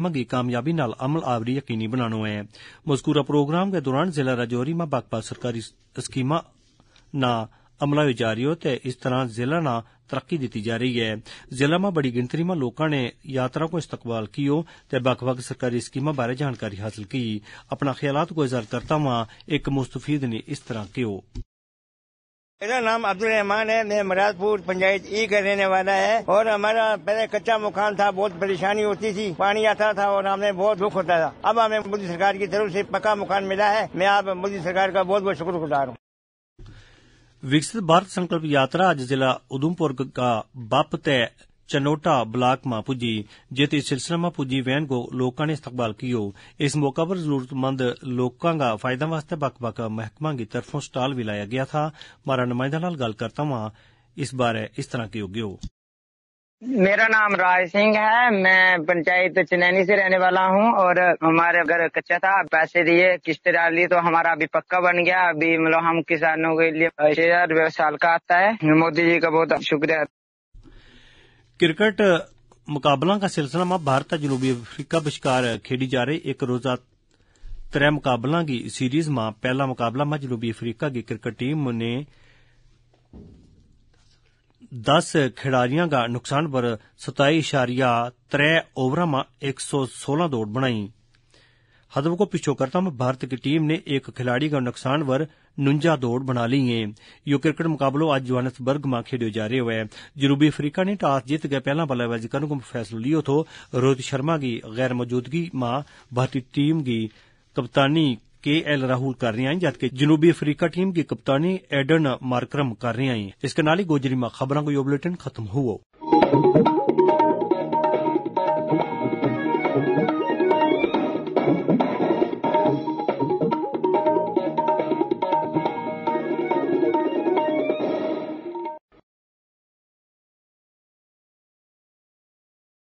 نال عمل آوری یقین ہے مذکورہ پروگرام کے دوران ضلع راجوری میں نا بکاری سکیم جاری اس طرح ضلع نہ ترقی دیتی جا رہی ہے ضلع میں بڑی گنتری میں لوگوں نے یاترا کو استقبال کیو تے سرکاری سکیم بارے جانکاری حاصل کی اپنا خیالات کو کرتا ہوا ایک مستفید نے اس طرح کیو میرا نام عبد الرحمان ہے میں مراد پور پنچایت ای کا رہنے والا ہے اور ہمارا پہلے کچا مکان تھا بہت پریشانی ہوتی تھی پانی آتا تھا اور ہمیں بہت دکھ ہوتا تھا اب ہمیں مودی سرکار کی طرف سے پکا مکان ملا ہے میں آپ مودی سرکار کا بہت بہت شکر گزار ہوں وکست بھارت سنکلپ یاترا آج ضلع ادھمپور کا باپ تے چنوٹا بلاک ماں پجی جیتی سلسلہ پجی وین کو نے استقبال کیو اس موقع پر ضرورت مند بھی بایا گیا تھا ہمارا نمائندہ میرا نام راج سنگھ ہے میں پنچایت چنینی سے رہنے والا ہوں اور ہمارے گھر کچا تھا پیسے دیے تو ہمارا ابھی پکا بن گیا ابھی مطلب ہم کسانوں کے لیے سال کا کا آتا ہے جی بہت شکریہ کرکٹ مقابلہ کا سلسلہ میں بارت جنوبی افریقہ کھیلی جا جی ایک روزہ تر کی سیریز میں پہلا مقابلہ میں جنوبی افریقہ کی کرکٹ ٹیم نے دس کھڑاریاں کا نقصان پر ستائی اشاریہ تر اوور سو سولہ دوڑ بنائی ہدف کو پچھو کرتا ہم بھارت کی ٹیم نے ایک کھلاڑی کا نقصان ور ننجا دوڑ بنا لی ہیں یو کرکٹ مقابلو آج برگ ماں جا رہے ہوئے جنوبی افریقہ نے ٹاس جیت پہلا بازی کرنے کو فیصلہ لیا تھو روہت شرما کی غیر موجودگی ماں بھارتی ٹیم کی کپتانی کے ایل راہل کر رہی ہیں جبکہ جنوبی افریقہ ٹیم کی کپتانی ایڈن مارکرم کر رہی اس کے گوجری